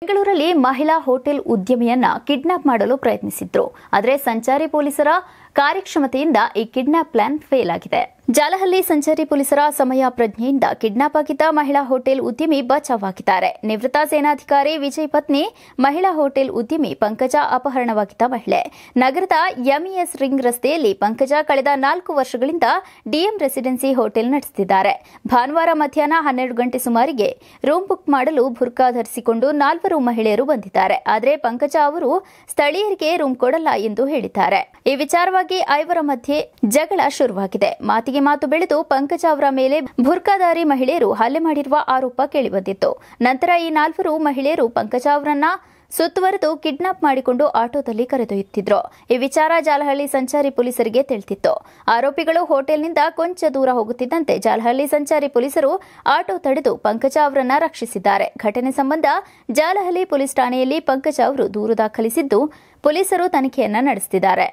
ಬೆಂಗಳೂರಲ್ಲಿ ಮಹಿಳಾ hotel ಉದ್ಯಮಿಯನ್ನ kidnap ಮಾಡಲು ಪ್ರಯತ್ನಿಸಿದ್ರು ಆದರೆ ಸಂಚಾರಿ ಪೊಲೀಸರ ಕಾರ್ಯಕ್ಷಮತೆಯಿಂದ ಈ ಕಿಡ್ನಾಪ್ ಪ್ಲಾನ್ ಫೇಲ್ ಆಗಿದೆ ಜಾಲಹಳ್ಳಿ ಸಂಚಾರಿ ಪೊಲೀಸರ ಸಮಯ ಪ್ರಜ್ಞೆಯಿಂದ ಕಿಡ್ನಾಪ್ ಆಗಿದ್ದ ಮಹಿಳಾ ಹೋಟೆಲ್ ಉದ್ಯಮಿ ಬಚಾವಾಗಿದ್ದಾರೆ ನಿವೃತ್ತ ಸೇನಾಧಿಕಾರಿ ವಿಜಯ್ ಪತ್ನಿ ಮಹಿಳಾ ಹೋಟೆಲ್ ಉದ್ಯಮಿ ಪಂಕಜ ಅಪಹರಣವಾಗಿದ್ದ ಮಹಿಳೆ ನಗರದ ಎಂಇಎಸ್ ರಿಂಗ್ ರಸ್ತೆಯಲ್ಲಿ ಪಂಕಜ ಕಳೆದ ನಾಲ್ಕು ವರ್ಷಗಳಿಂದ ಡಿಎಂ ರೆಸಿಡೆನ್ಸಿ ಹೋಟೆಲ್ ನಡೆಸುತ್ತಿದ್ದಾರೆ ಭಾನುವಾರ ಮಧ್ಯಾಹ್ನ ಹನ್ನೆರಡು ಗಂಟೆ ಸುಮಾರಿಗೆ ರೂಮ್ ಬುಕ್ ಮಾಡಲು ಬುರ್ಕಾ ಧರಿಸಿಕೊಂಡು ನಾಲ್ವರು ಮಹಿಳೆಯರು ಬಂದಿದ್ದಾರೆ ಆದರೆ ಪಂಕಜ ಅವರು ಸ್ಥಳೀಯರಿಗೆ ರೂಮ್ ಕೊಡಲ್ಲ ಎಂದು ಹೇಳಿದ್ದಾರೆ ಈ ವಿಚಾರವಾಗಿ ಐವರ ಮಧ್ಯೆ ಜಗಳ ಶುರುವಾಗಿದೆ ಮಾತಿಗೆ ಈ ಮಾತು ಬೆಳೆದು ಪಂಕಜ ಅವರ ಮೇಲೆ ಬುರ್ಕಾದಾರಿ ಮಹಿಳೆಯರು ಹಲ್ಲೆ ಮಾಡಿರುವ ಆರೋಪ ಕೇಳಿಬಂದಿತ್ತು ನಂತರ ಈ ನಾಲ್ವರು ಮಹಿಳೆಯರು ಪಂಕಜ ಅವರನ್ನ ಸುತ್ತುವರೆದು ಕಿಡ್ನಾಪ್ ಮಾಡಿಕೊಂಡು ಆಟೋದಲ್ಲಿ ಕರೆದೊಯ್ಯುತ್ತಿದ್ರು ಈ ವಿಚಾರ ಜಾಲಹಳ್ಳಿ ಸಂಚಾರಿ ಪೊಲೀಸರಿಗೆ ತಿಳಿಸಿತ್ತು ಆರೋಪಿಗಳು ಹೋಟೆಲ್ನಿಂದ ಕೊಂಚ ದೂರ ಹೋಗುತ್ತಿದ್ದಂತೆ ಜಾಲಹಳ್ಳಿ ಸಂಚಾರಿ ಪೊಲೀಸರು ಆಟೋ ತಡೆದು ಪಂಕಜ ಅವರನ್ನ ರಕ್ಷಿಸಿದ್ದಾರೆ ಘಟನೆ ಸಂಬಂಧ ಜಾಲಹಳ್ಳಿ ಪೊಲೀಸ್ ಠಾಣೆಯಲ್ಲಿ ಪಂಕಜ ಅವರು ದೂರು ದಾಖಲಿಸಿದ್ದು ಪೊಲೀಸರು ತನಿಖೆಯನ್ನ ನಡೆಸುತ್ತಿದ್ದಾರೆ